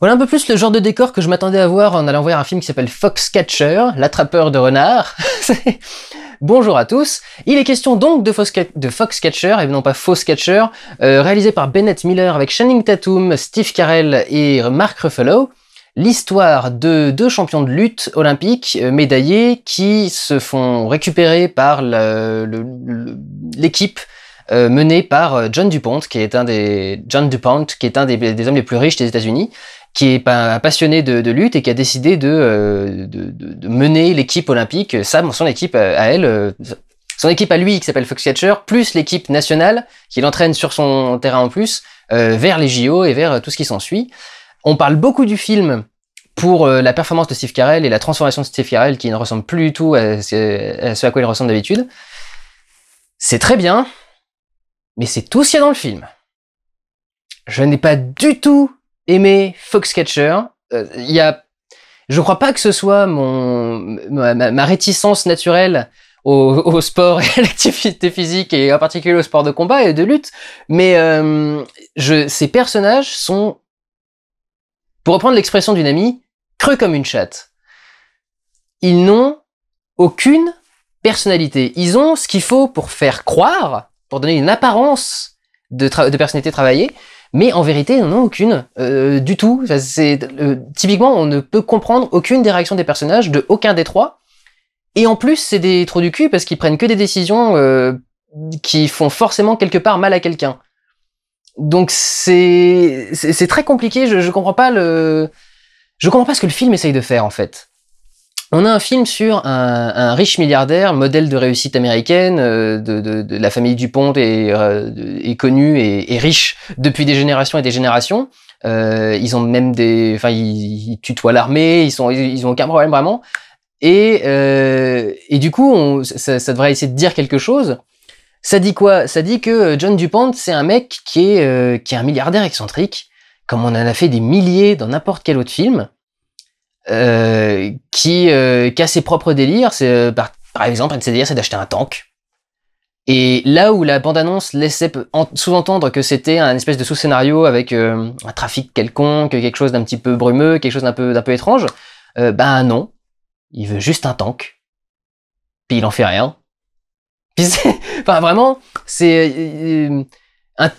Voilà un peu plus le genre de décor que je m'attendais à voir en allant voir un film qui s'appelle Foxcatcher, l'attrapeur de renards. Bonjour à tous. Il est question donc de, Foxcatcher, et non pas Foxcatcher, catcher euh, réalisé par Bennett Miller avec Channing Tatum, Steve Carell et Mark Ruffalo. L'histoire de deux champions de lutte olympiques euh, médaillés qui se font récupérer par l'équipe euh, menée par John Dupont, qui est un des John Dupont, qui est un des hommes les plus riches des États-Unis, qui est un passionné de, lutte et qui a décidé de, euh, de, de mener l'équipe olympique, euh, Sam, son équipe euh, à elle, son équipe à lui qui s'appelle Foxcatcher, plus l'équipe nationale qu'il entraîne sur son terrain en plus, vers les JO et vers tout ce qui s'ensuit. On parle beaucoup du film pour la performance de Steve Carell et la transformation de Steve Carell qui ne ressemble plus du tout à, ce à quoi il ressemble d'habitude. C'est très bien, mais c'est tout ce qu'il y a dans le film. Je n'ai pas du tout aimé Foxcatcher. Euh, il y a, je crois pas que ce soit mon ma, réticence naturelle au, sport et à l'activité physique et en particulier au sport de combat et de lutte. Mais euh, ces personnages sont, pour reprendre l'expression d'une amie, creux comme une chatte. Ils n'ont aucune personnalité. Ils ont ce qu'il faut pour faire croire, pour donner une apparence de, de personnalité travaillée, mais en vérité, non aucune, euh, du tout. Euh, typiquement, on ne peut comprendre aucune des réactions des personnages de aucun des trois. Et en plus, c'est des trous du cul parce qu'ils prennent que des décisions euh, qui font forcément quelque part mal à quelqu'un. Donc c'est c'est très compliqué. Je, je comprends pas le je comprends pas ce que le film essaye de faire en fait. On a un film sur un, riche milliardaire, modèle de réussite américaine, euh, de, la famille Dupont est, euh, est connue et, riche depuis des générations et des générations. Euh, ils ont même des, enfin, ils, tutoient l'armée, ils sont, ils, ont aucun problème vraiment. Et, et du coup, ça, ça, devrait essayer de dire quelque chose. Ça dit quoi Ça dit que John Dupont, c'est un mec qui est, qui est un milliardaire excentrique, comme on en a fait des milliers dans n'importe quel autre film. Euh, qui, euh, a ses propres délires. C'est, euh, par, exemple, un de ses délires, c'est d'acheter un tank. Et là où la bande-annonce laissait sous-entendre que c'était un espèce de sous-scénario avec euh, un trafic quelconque, quelque chose d'un petit peu brumeux, quelque chose d'un peu, d'un peu étrange, ben non, il veut juste un tank. Puis il en fait rien. Puis enfin, vraiment, c'est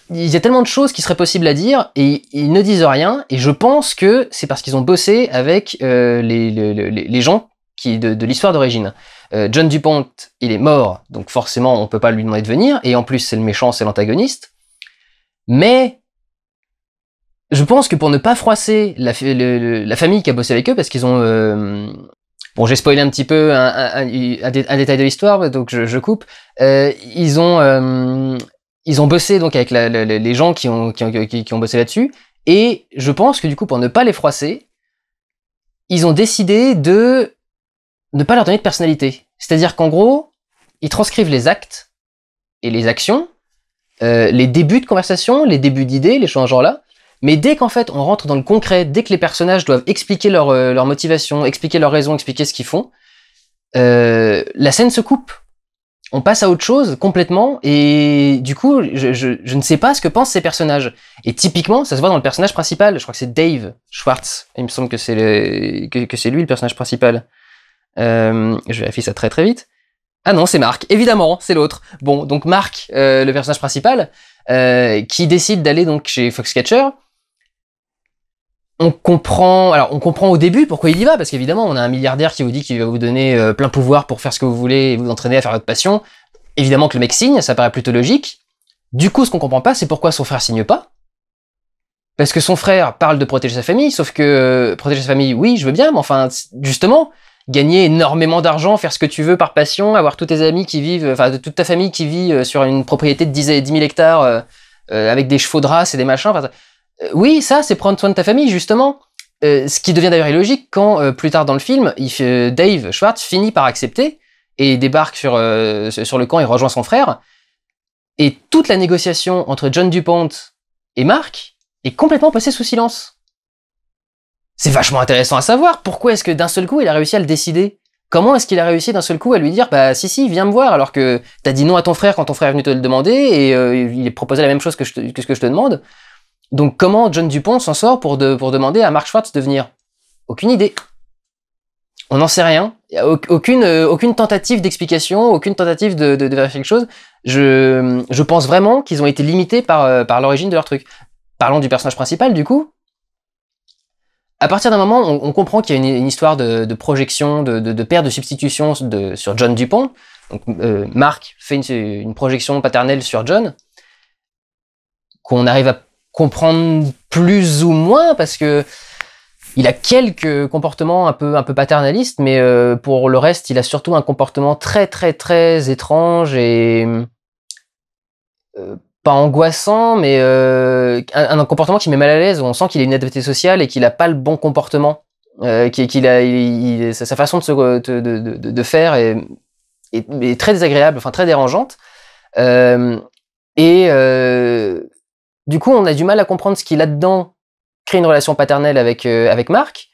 il y a tellement de choses qui seraient possibles à dire et ils ne disent rien. Et je pense que c'est parce qu'ils ont bossé avec euh, les, les, gens qui de, l'histoire d'origine. Euh, John Dupont, il est mort, donc forcément on peut pas lui demander de venir. Et en plus c'est le méchant, c'est l'antagoniste. Mais je pense que pour ne pas froisser la, la famille qui a bossé avec eux, parce qu'ils ont euh, Bon, j'ai spoilé un petit peu un, détail de l'histoire, donc je, coupe. ils ont, ils ont bossé donc avec les gens qui ont, qui ont, bossé là-dessus. Et je pense que du coup, pour ne pas les froisser, ils ont décidé de ne pas leur donner de personnalité. C'est-à-dire qu'en gros, ils transcrivent les actes et les actions, euh, les débuts de conversation, les débuts d'idées, les choses genre là. Mais dès qu'en fait on rentre dans le concret, dès que les personnages doivent expliquer leur, euh, motivation, expliquer leurs raisons, expliquer ce qu'ils font, euh, la scène se coupe on passe à autre chose complètement et du coup je, je, je, ne sais pas ce que pensent ces personnages et typiquement ça se voit dans le personnage principal je crois que c'est Dave Schwartz il me semble que c'est que, c'est lui le personnage principal euh, je vérifie ça très très vite ah non c'est Marc évidemment c'est l'autre bon donc Marc euh, le personnage principal euh, qui décide d'aller donc chez Foxcatcher on comprend, alors on comprend au début pourquoi il y va, parce qu'évidemment, on a un milliardaire qui vous dit qu'il va vous donner euh, plein pouvoir pour faire ce que vous voulez et vous entraîner à faire votre passion. Évidemment que le mec signe, ça paraît plutôt logique. Du coup, ce qu'on comprend pas, c'est pourquoi son frère signe pas. Parce que son frère parle de protéger sa famille, sauf que euh, protéger sa famille, oui, je veux bien, mais enfin, justement, gagner énormément d'argent, faire ce que tu veux par passion, avoir tous tes amis qui vivent, enfin, toute ta famille qui vit euh, sur une propriété de 10 000 hectares avec des chevaux de race et des machins, euh, oui, ça, c'est prendre soin de ta famille, justement. Euh, ce qui devient d'ailleurs illogique quand, euh, plus tard dans le film, Dave Schwartz finit par accepter et débarque sur, le camp et rejoint son frère. Et toute la négociation entre John Dupont et Mark est complètement passée sous silence. C'est vachement intéressant à savoir. Pourquoi est-ce que d'un seul coup, il a réussi à le décider Comment est-ce qu'il a réussi d'un seul coup à lui dire Bah, si, si, viens me voir, alors que t'as dit non à ton frère quand ton frère est venu te le demander et il proposait la même chose que ce que je te demande donc comment John Dupont s'en sort pour, de, pour demander à Mark Schwartz de venir Aucune idée. On n'en sait rien. Aucune, euh, aucune tentative d'explication, aucune tentative de, vérifier quelque chose. Je, pense vraiment qu'ils ont été limités par, euh, par l'origine de leur truc. Parlons du personnage principal, du coup. À partir d'un moment, on, on comprend qu'il y a une, histoire de, projection, de, de, paire de substitution sur John Dupont. Donc, euh, Mark fait une, une projection paternelle sur John, qu'on arrive à comprendre plus ou moins parce que il a quelques comportements un peu un peu paternalistes, mais euh, pour le reste, il a surtout un comportement très très très étrange et euh, pas angoissant, mais euh, un, comportement qui met mal à l'aise. Où on sent qu'il est inadapté sociale et qu'il a pas le bon comportement, euh, qu'il a il, sa façon de, se, de, de, de faire est, est, très désagréable, enfin très dérangeante. Euh, et du coup, on a du mal à comprendre ce qui là-dedans crée une relation paternelle avec, euh, avec Marc.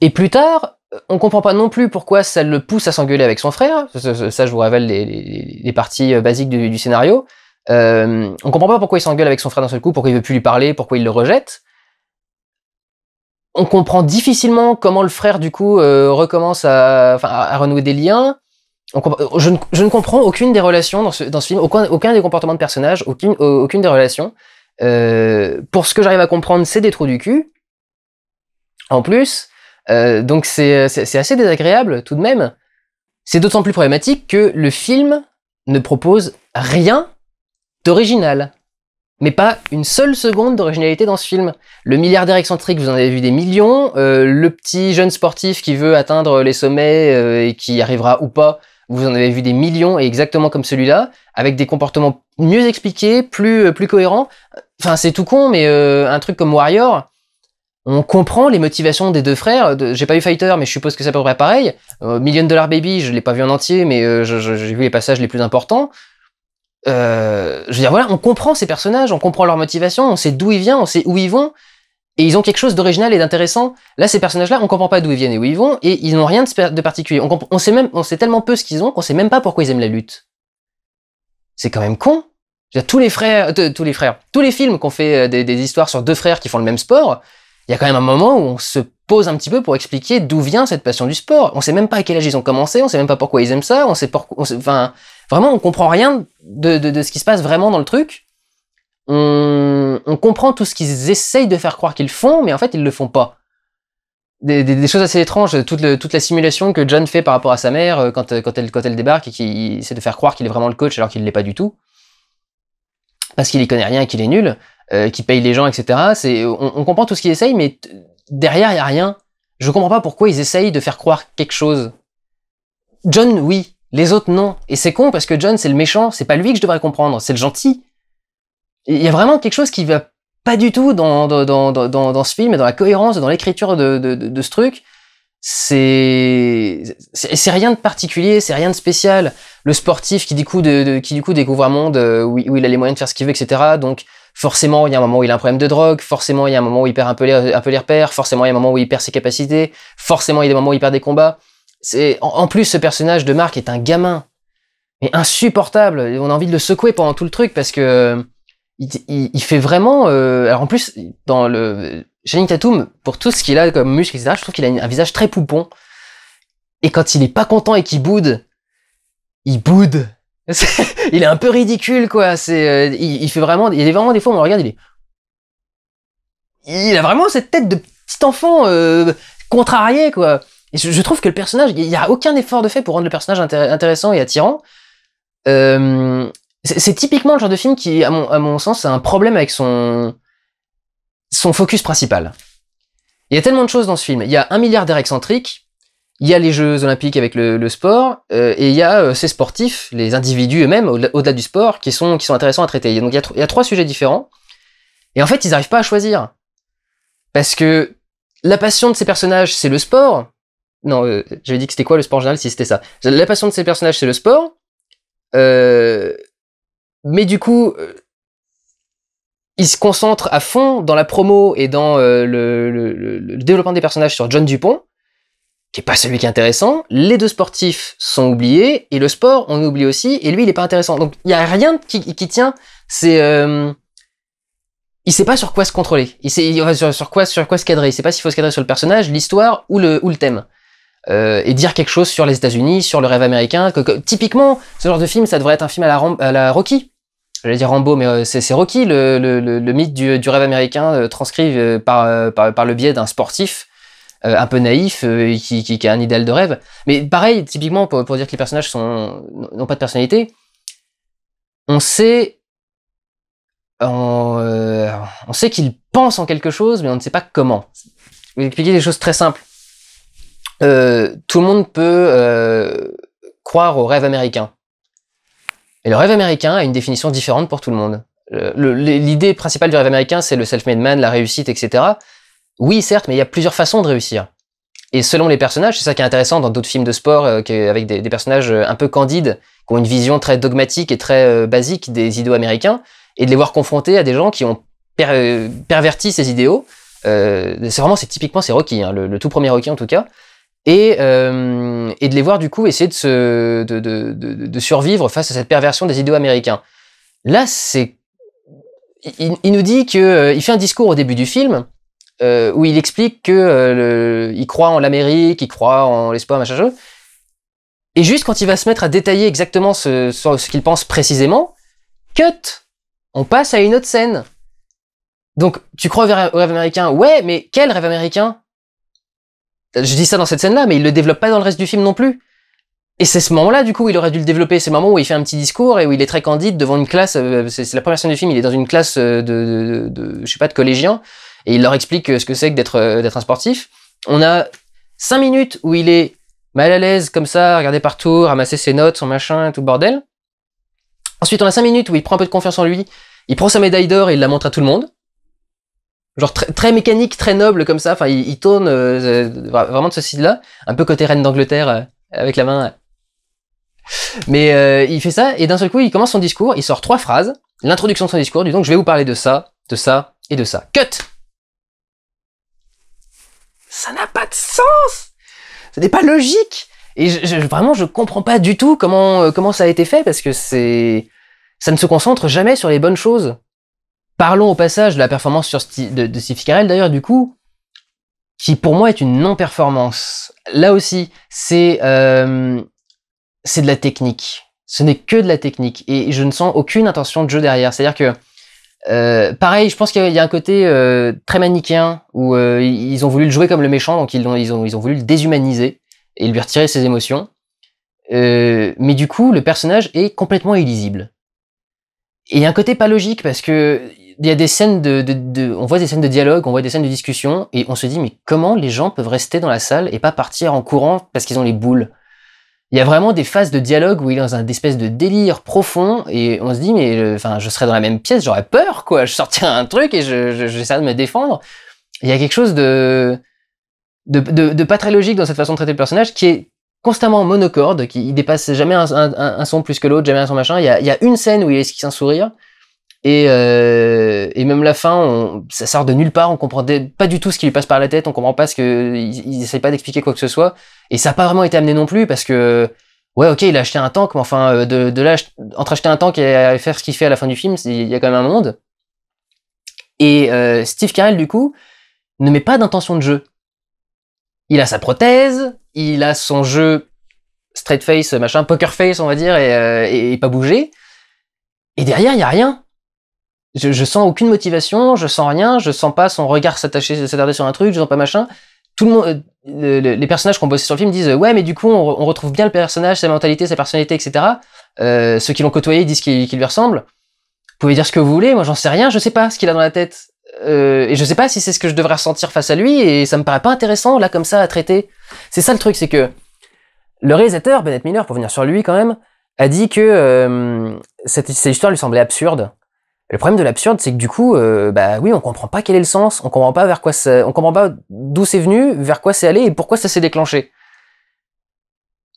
Et plus tard, euh, on comprend pas non plus pourquoi ça le pousse à s'engueuler avec son frère. Ça, je vous révèle les, parties euh, basiques du, scénario. on comprend pas pourquoi il s'engueule avec son frère d'un seul coup, pourquoi il veut plus lui parler, pourquoi il le rejette. On comprend difficilement comment le frère du coup recommence à renouer des liens. Euh, je, ne, comprends aucune des relations dans ce, film, aucun, des comportements de personnages, aucune, des relations. Euh, pour ce que j'arrive à comprendre, c'est des trous du cul. En plus, euh, donc c'est assez désagréable tout de même. C'est d'autant plus problématique que le film ne propose rien d'original. Mais pas une seule seconde d'originalité dans ce film. Le milliardaire excentrique, vous en avez vu des millions. le petit jeune sportif qui veut atteindre les sommets et qui arrivera ou pas, vous en avez vu des millions et exactement comme celui-là, avec des comportements mieux expliqués, plus, euh, plus cohérents. Enfin, c'est tout con, mais euh, un truc comme Warrior, on comprend les motivations des deux frères. j'ai pas vu Fighter, mais je suppose que ça peu près pareil. Euh, Million Dollar Baby, je l'ai pas vu en entier, mais j'ai vu les passages les plus importants. je veux dire, voilà, on comprend ces personnages, on comprend leurs motivations, on sait d'où ils viennent, on sait où ils vont. Et ils ont quelque chose d'original et d'intéressant. Là, ces personnages-là, on comprend pas d'où ils viennent et où ils vont, et ils n'ont rien de, particulier. On, sait même, on sait tellement peu ce qu'ils ont qu'on sait même pas pourquoi ils aiment la lutte. C'est quand même con. tous les frères, euh, tous les frères, tous les films qu'on fait euh, des, histoires sur deux frères qui font le même sport, il y a quand même un moment où on se pose un petit peu pour expliquer d'où vient cette passion du sport. On sait même pas à quel âge ils ont commencé, on sait même pas pourquoi ils aiment ça, on sait pourquoi, enfin, vraiment, on comprend rien de ce qui se passe vraiment dans le truc on, comprend tout ce qu'ils essayent de faire croire qu'ils font, mais en fait, ils le font pas. Des, choses assez étranges, toute, toute, la simulation que John fait par rapport à sa mère euh, euh, quand, elle, quand elle débarque et qu'il essaie de faire croire qu'il est vraiment le coach alors qu'il ne l'est pas du tout, parce qu'il y connaît rien et qu'il est nul, euh, qu'il paye les gens, etc. on, comprend tout ce qu'ils essayent, mais derrière, il n'y a rien. Je comprends pas pourquoi ils essayent de faire croire quelque chose. John, oui. Les autres, non. Et c'est con parce que John, c'est le méchant. C'est pas lui que je devrais comprendre. C'est le gentil. Il y a vraiment quelque chose qui va pas du tout dans, dans, dans, dans ce film, et dans la cohérence, dans l'écriture de, de, ce truc. C'est c'est rien de particulier, c'est rien de spécial. Le sportif qui du coup, qui, du coup découvre un monde euh, où, où, il a les moyens de faire ce qu'il veut, etc. Donc forcément, il y a un moment où il a un problème de drogue, forcément, il y a un moment où il perd un peu les, un peu les repères, forcément, il y a un moment où il perd ses capacités, forcément, il y a des moments où il perd des combats. C'est en, en plus, ce personnage de Marc est un gamin, mais insupportable. On a envie de le secouer pendant tout le truc parce que il, fait vraiment. Euh, alors en plus, dans le Channing Tatum, pour tout ce qu'il a comme muscle, etc., je trouve qu'il a un visage très poupon. Et quand il est pas content et qu'il boude, il boude. il est un peu ridicule, quoi. C'est, euh, il, fait vraiment. Il est vraiment des fois on regarde, il est. Il a vraiment cette tête de petit enfant euh, contrarié, quoi. Et je, trouve que le personnage, il n'y a aucun effort de fait pour rendre le personnage intéressant et attirant. Euh, c'est typiquement le genre de film qui, à mon, sens, a un problème avec son, son focus principal. Il y a tellement de choses dans ce film. Il y a un milliard excentrique, il y a les Jeux Olympiques avec le, sport, euh, et il y a euh, ces sportifs, les individus eux-mêmes, au-delà du sport, qui sont, qui sont intéressants à traiter. Donc il y, a, trois sujets différents, et en fait, ils n'arrivent pas à choisir. Parce que la passion de ces personnages, c'est le sport. Non, je euh, j'avais dit que c'était quoi le sport en général, si c'était ça. La passion de ces personnages, c'est le sport. Mais du coup, euh, il se concentre à fond dans la promo et dans euh, le, développement des personnages sur John Dupont, qui est pas celui qui est intéressant. Les deux sportifs sont oubliés et le sport on oublie aussi et lui il est pas intéressant. Donc il y a rien qui, qui tient. C'est euh, il sait pas sur quoi se contrôler. Il sait sur, quoi sur quoi se cadrer. Il sait pas s'il faut se cadrer sur le personnage, l'histoire ou le ou le thème. et dire quelque chose sur les États-Unis, sur le rêve américain. typiquement, ce genre de film, ça devrait être un film à la, à la Rocky j'allais dire Rambo, mais euh, c'est Rocky, le, mythe du, rêve américain euh, transcrit euh, par, par, le biais d'un sportif un peu naïf qui, a un idéal de rêve. Mais pareil, typiquement, pour, dire que les personnages n'ont pas de personnalité, on sait, on, sait qu'ils pensent en quelque chose, mais on ne sait pas comment. Je vais expliquer des choses très simples. tout le monde peut croire au rêve américain. Et le rêve américain a une définition différente pour tout le monde. Euh, l'idée principale du rêve américain, c'est le self-made man, la réussite, etc. Oui, certes, mais il y a plusieurs façons de réussir. Et selon les personnages, c'est ça qui est intéressant dans d'autres films de sport, euh, avec des, personnages euh, un peu candides, qui ont une vision très dogmatique et très basique des idéaux américains, et de les voir confrontés à des gens qui ont perverti ces idéaux. c'est vraiment, c'est typiquement, c'est Rocky, hein, le, tout premier Rocky en tout cas et, euh, et, de les voir du coup essayer de, se, de, de, de, survivre face à cette perversion des idéaux américains. Là, c'est, il, nous dit que euh, il fait un discours au début du film euh, où il explique que euh, il croit en l'Amérique, il croit en l'espoir, machin, Et juste quand il va se mettre à détailler exactement ce, ce qu'il pense précisément, cut, on passe à une autre scène. Donc, tu crois au rêve américain Ouais, mais quel rêve américain je dis ça dans cette scène-là, mais il le développe pas dans le reste du film non plus. Et c'est ce moment-là, du coup, il aurait dû le développer. C'est le moment où il fait un petit discours et où il est très candide devant une classe. Euh, c'est la première scène du film. Il est dans une classe euh, de, de, je sais pas, de collégiens et il leur explique euh, ce que c'est que d'être d'être un sportif. On a cinq minutes où il est mal à l'aise comme ça, regarder partout, ramasser ses notes, son machin, tout bordel. Ensuite, on a cinq minutes où il prend un peu de confiance en lui. Il prend sa médaille d'or et il la montre à tout le monde. Genre très, mécanique, très noble comme ça. Enfin, il, tourne euh, vraiment de ce style-là. Un peu côté reine d'Angleterre euh, avec la main. Mais euh, il fait ça et d'un seul coup, il commence son discours. Il sort trois phrases. L'introduction de son discours. Du donc, je vais vous parler de ça, de ça et de ça. Cut. Ça n'a pas de sens. Ce n'est pas logique. Et je, je, vraiment, je comprends pas du tout comment comment ça a été fait parce que c'est ça ne se concentre jamais sur les bonnes choses. Parlons au passage de la performance sur de, de Steve Carell d'ailleurs du coup, qui pour moi est une non-performance. Là aussi, c'est euh, c'est de la technique. Ce n'est que de la technique et je ne sens aucune intention de jeu derrière. C'est-à-dire que euh, pareil, je pense qu'il y a un côté euh, très manichéen où ils ont voulu le jouer comme le méchant, donc ils ont, ils ont, ils ont voulu le déshumaniser et lui retirer ses émotions. mais du coup, le personnage est complètement illisible. Et il y a un côté pas logique parce que il y a des scènes de, on voit des scènes de dialogue, on voit des scènes de discussion, et on se dit mais comment les gens peuvent rester dans la salle et pas partir en courant parce qu'ils ont les boules Il y a vraiment des phases de dialogue où il est dans un espèce de délire profond, et on se dit mais enfin je serais dans la même pièce, j'aurais peur quoi, je sortirais un truc et je, j'essaierais de me défendre. Il y a quelque chose de de, pas très logique dans cette façon de traiter le personnage qui est constamment monocorde, qui dépasse jamais un, son plus que l'autre, jamais un son machin. Il y, il y a, une scène où il esquisse un sourire, euh, et, même la fin, ça sort de nulle part, on comprend pas du tout ce qui lui passe par la tête, on comprend pas ce que. Il, pas d'expliquer quoi que ce soit. Et ça n'a pas vraiment été amené non plus parce que. Ouais, ok, il a acheté un tank, mais enfin, euh, de, entre acheter un tank et faire ce qu'il fait à la fin du film, il y a quand même un monde. Et euh, Steve Carell, du coup, ne met pas d'intention de jeu. Il a sa prothèse, il a son jeu straight face, machin, poker face, on va dire, et, pas bouger. Et derrière, il y a rien je, je sens aucune motivation, je sens rien, je sens pas son regard s'attacher, s'attarder sur un truc, je sens pas machin. Tout le monde, les personnages qui ont bossé sur le film disent ouais, mais du coup, on, retrouve bien le personnage, sa mentalité, sa personnalité, etc. Euh, ceux qui l'ont côtoyé disent qu'il lui ressemble. Vous pouvez dire ce que vous voulez, moi j'en sais rien, je sais pas ce qu'il a dans la tête. Euh, et je sais pas si c'est ce que je devrais ressentir face à lui, et ça me paraît pas intéressant, là, comme ça, à traiter. C'est ça le truc, c'est que le réalisateur, Bennett Miller, pour venir sur lui quand même, a dit que euh, cette, histoire lui semblait absurde, le problème de l'absurde, c'est que du coup, euh, bah oui, on comprend pas quel est le sens, on comprend pas vers quoi on comprend pas d'où c'est venu, vers quoi c'est allé et pourquoi ça s'est déclenché.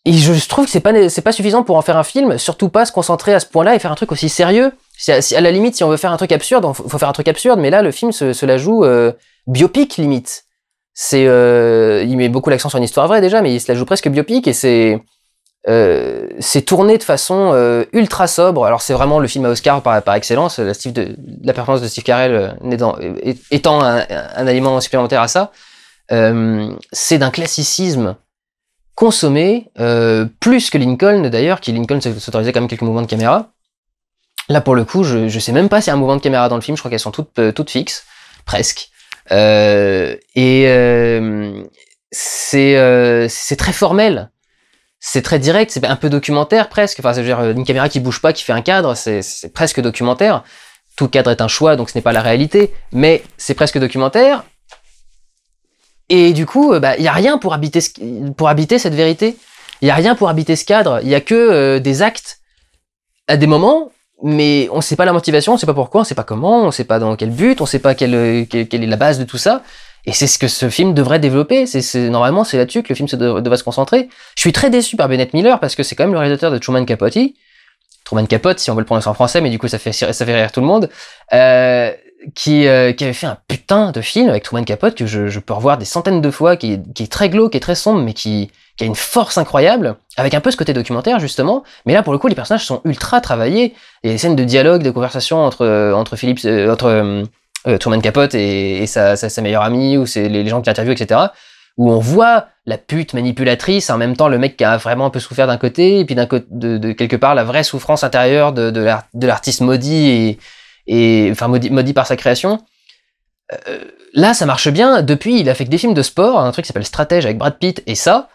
Et je trouve que c'est pas c'est pas suffisant pour en faire un film, surtout pas se concentrer à ce point-là et faire un truc aussi sérieux. À, à la limite, si on veut faire un truc absurde, faut faire un truc absurde, mais là, le film se, la joue euh, biopic limite. C'est, euh, il met beaucoup l'accent sur une histoire vraie déjà, mais il se la joue presque biopic et c'est euh, c'est tourné de façon euh, ultra sobre. Alors c'est vraiment le film à Oscar par, excellence. La, de, la performance de Steve Carell euh, étant un, aliment supplémentaire à ça. c'est d'un classicisme consommé, plus que Lincoln d'ailleurs, qui Lincoln s'autorisait quand même quelques mouvements de caméra. Là pour le coup, je, ne sais même pas s'il y a un mouvement de caméra dans le film. Je crois qu'elles sont toutes, toutes fixes, presque. et c'est très formel c'est très direct, c'est un peu documentaire presque. Enfin, c'est euh, une caméra qui bouge pas, qui fait un cadre, c'est presque documentaire. Tout cadre est un choix, donc ce n'est pas la réalité, mais c'est presque documentaire. Et du coup, il euh, bah, n'y a rien pour habiter, pour habiter cette vérité. Il y a rien pour habiter ce cadre. Il n'y a que euh, des actes à des moments, mais on ne sait pas la motivation, on ne sait pas pourquoi, on ne sait pas comment, on ne sait pas dans quel but, on ne sait pas quelle est la base de tout ça. Et c'est ce que ce film devrait développer. C'est normalement c'est là-dessus que le film se devrait se concentrer. Je suis très déçu par Bennett Miller parce que c'est quand même le réalisateur de Truman Capote. Truman Capote, si on veut le prononcer en français, mais du coup ça fait ça fait rire tout le monde. Euh, qui, euh, qui, avait fait un putain de film avec Truman Capote que je, peux revoir des centaines de fois, qui, qui est très glauque, qui est très sombre, mais qui, qui, a une force incroyable, avec un peu ce côté documentaire justement. Mais là, pour le coup, les personnages sont ultra travaillés. Il y a des scènes de dialogue, de conversations entre, euh, entre Philippe, entre euh, Truman Capote et, et sa, sa, sa, meilleure amie, ou c'est les, gens qui l'interviewent, etc. Où on voit la pute manipulatrice, en même temps le mec qui a vraiment un peu souffert d'un côté, et puis d'un côté, de, quelque part la vraie souffrance intérieure de, de l'artiste maudit et, enfin maudit, maudit, par sa création. Euh, là, ça marche bien. Depuis, il a fait des films de sport, un truc qui s'appelle Stratège avec Brad Pitt et ça.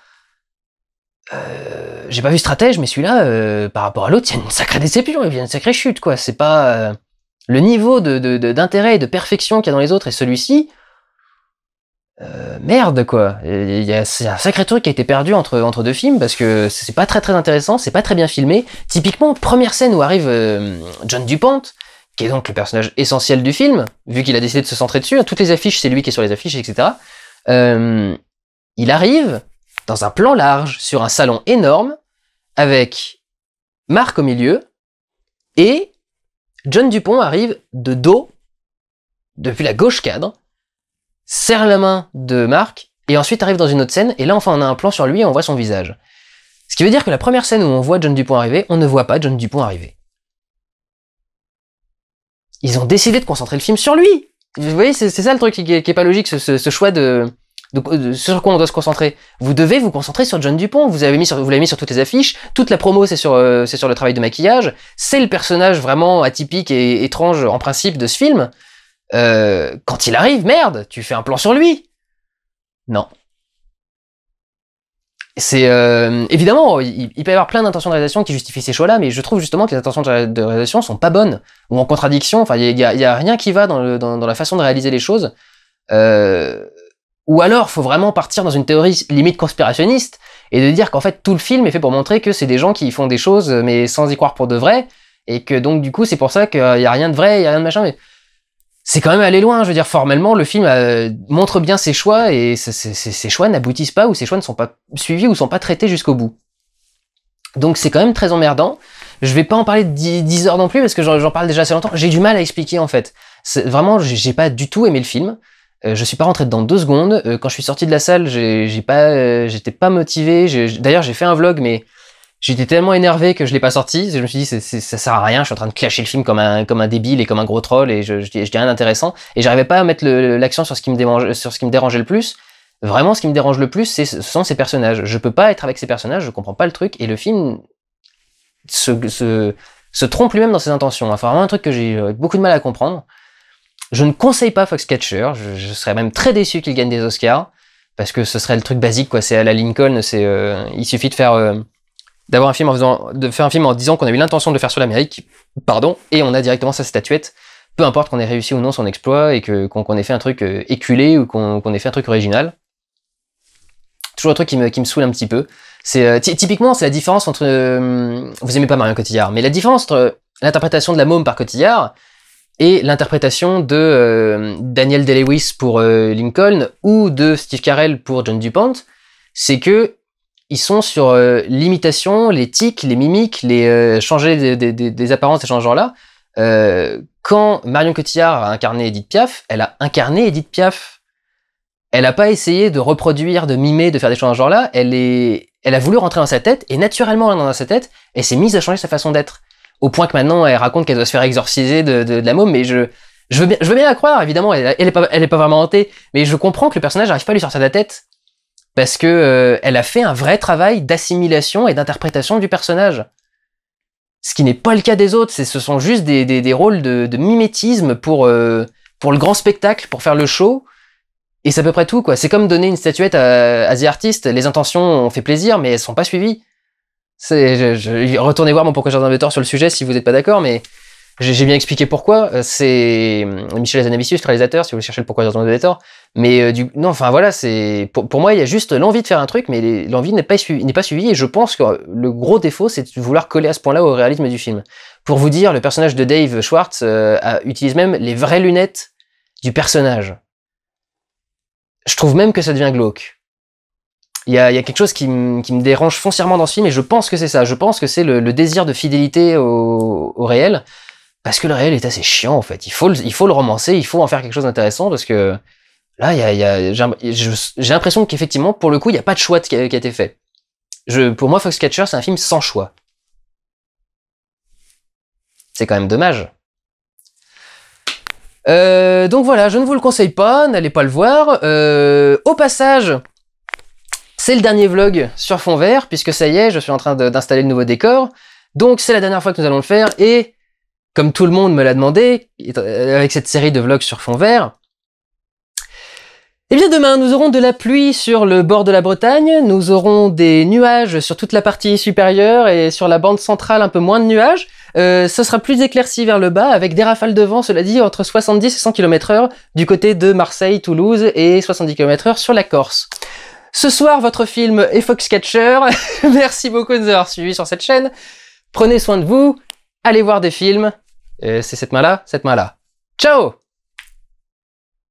Euh, j'ai pas vu Stratège, mais celui-là, euh, par rapport à l'autre, il y a une sacrée déception, il y a une sacrée chute, quoi. C'est pas. Le niveau d'intérêt de, de, et de perfection qu'il y a dans les autres et celui-ci, euh, merde quoi. Il c'est un sacré truc qui a été perdu entre, entre deux films parce que c'est pas très très intéressant, c'est pas très bien filmé. Typiquement, première scène où arrive euh, John Dupont, qui est donc le personnage essentiel du film, vu qu'il a décidé de se centrer dessus, toutes les affiches, c'est lui qui est sur les affiches, etc. Euh, il arrive dans un plan large sur un salon énorme avec Marc au milieu et John Dupont arrive de dos, depuis la gauche cadre, serre la main de Marc, et ensuite arrive dans une autre scène, et là enfin on a un plan sur lui et on voit son visage. Ce qui veut dire que la première scène où on voit John Dupont arriver, on ne voit pas John Dupont arriver. Ils ont décidé de concentrer le film sur lui. Vous voyez, c'est ça le truc qui, est, pas logique, ce choix de, euh, sur quoi on doit se concentrer Vous devez vous concentrer sur John Dupont. Vous l'avez mis, sur, mis sur toutes les affiches. Toute la promo, c'est sur, euh, sur le travail de maquillage. C'est le personnage vraiment atypique et étrange en principe de ce film. Euh, quand il arrive, merde, tu fais un plan sur lui. Non. C'est évidemment, il, peut y avoir plein d'intentions de réalisation qui justifient ces choix-là, mais je trouve justement que les intentions de réalisation sont pas bonnes ou en contradiction. Enfin, il y, a, rien qui va dans, la façon de réaliser les choses. Euh, ou alors, faut vraiment partir dans une théorie limite conspirationniste et de dire qu'en fait tout le film est fait pour montrer que c'est des gens qui font des choses euh, mais sans y croire pour de vrai et que donc du coup c'est pour ça qu'il n'y a rien de vrai, il y a rien de machin. Mais c'est quand même aller loin. Je veux dire, formellement, le film euh, montre bien ses choix et ses, choix n'aboutissent pas ou ses choix ne sont pas suivis ou ne sont pas traités jusqu'au bout. Donc c'est quand même très emmerdant. Je vais pas en parler 10, heures non plus parce que j'en parle déjà assez longtemps. J'ai du mal à expliquer en fait. Vraiment, j'ai pas du tout aimé le film. Euh, je suis pas rentré dedans deux secondes. Euh, quand je suis sorti de la salle, j'ai pas, euh, j'étais pas motivé. D'ailleurs, j'ai fait un vlog, mais j'étais tellement énervé que je l'ai pas sorti. Je me suis dit, ça sert à rien. Je suis en train de clasher le film comme un, comme un débile et comme un gros troll et je, dis rien d'intéressant. Et j'arrivais pas à mettre l'action sur ce qui me dérange, sur ce qui me dérangeait le plus. Vraiment, ce qui me dérange le plus, ce sont ces personnages. Je peux pas être avec ces personnages. Je comprends pas le truc et le film se, se trompe lui-même dans ses intentions. Enfin, vraiment un truc que j'ai beaucoup de mal à comprendre. Je ne conseille pas Foxcatcher, je, je serais même très déçu qu'il gagne des Oscars, parce que ce serait le truc basique, quoi. C'est à la Lincoln, c'est, euh, il suffit de faire, euh, d'avoir un film en faisant, de faire un film en disant qu'on a eu l'intention de faire sur l'Amérique, pardon, et on a directement sa statuette. Peu importe qu'on ait réussi ou non son exploit et que, qu'on, ait fait un truc euh, éculé ou qu'on, ait fait un truc original. Toujours un truc qui me, saoule un petit peu. C'est, typiquement, c'est la différence entre. vous aimez pas Marion Cotillard, mais la différence entre l'interprétation de la môme par Cotillard et l'interprétation de euh, Daniel day pour euh, Lincoln ou de Steve Carell pour John DuPont, c'est que ils sont sur euh, l'imitation, les tics, les mimiques, les changer des, des, apparences, des ce genre-là. quand Marion Cotillard a incarné Edith Piaf, elle a incarné Edith Piaf. Elle n'a pas essayé de reproduire, de mimer, de faire des choses genre-là. Elle, a voulu rentrer dans sa tête, et naturellement, dans sa tête, et s'est mise à changer sa façon d'être au point que maintenant elle raconte qu'elle doit se faire exorciser de, de, la môme, mais je, je, veux bien, je veux bien la croire, évidemment, elle, elle, est pas, vraiment hantée, mais je comprends que le personnage n'arrive pas à lui sortir de la tête, parce que euh, elle a fait un vrai travail d'assimilation et d'interprétation du personnage. Ce qui n'est pas le cas des autres, c'est ce sont juste des, rôles de, mimétisme pour, euh, pour le grand spectacle, pour faire le show, et c'est à peu près tout, quoi. C'est comme donner une statuette à, à The Artist, les intentions ont fait plaisir, mais elles sont pas suivies retournez voir mon pourquoi j'en de tort sur le sujet si vous n'êtes pas d'accord, mais j'ai bien expliqué pourquoi. Euh, c'est euh, Michel Azanavicius, réalisateur, si vous cherchez le pourquoi j'en de tort. Mais euh, du, non, enfin voilà, c'est pour, moi, il y a juste l'envie de faire un truc, mais l'envie n'est pas, suivie, Et je pense que le gros défaut, c'est de vouloir coller à ce point-là au réalisme du film. Pour vous dire, le personnage de Dave Schwartz utilise même les vraies lunettes du personnage. Je trouve même que ça devient glauque il y, a quelque chose qui, me dérange foncièrement dans ce film et je pense que c'est ça. Je pense que c'est le, désir de fidélité au, réel parce que le réel est assez chiant en fait. Il faut, le, il faut le romancer, il faut en faire quelque chose d'intéressant parce que là, j'ai l'impression qu'effectivement, pour le coup, il n'y a pas de choix qui a, été fait. Je, pour moi, Foxcatcher, c'est un film sans choix. C'est quand même dommage. Euh, donc voilà, je ne vous le conseille pas, n'allez pas le voir. Euh, au passage, c'est le dernier vlog sur fond vert, puisque ça y est, je suis en train d'installer le nouveau décor. Donc c'est la dernière fois que nous allons le faire, et comme tout le monde me l'a demandé, euh, avec cette série de vlogs sur fond vert, eh bien demain, nous aurons de la pluie sur le bord de la Bretagne, nous aurons des nuages sur toute la partie supérieure et sur la bande centrale un peu moins de nuages. Euh, ce sera plus éclairci vers le bas avec des rafales de vent, cela dit, entre 70 et 100 km h du côté de Marseille, Toulouse et 70 km h sur la Corse. Ce soir, votre film est Foxcatcher. Merci beaucoup de nous avoir suivis sur cette chaîne. Prenez soin de vous, allez voir des films. c'est cette main-là, cette main-là. Ciao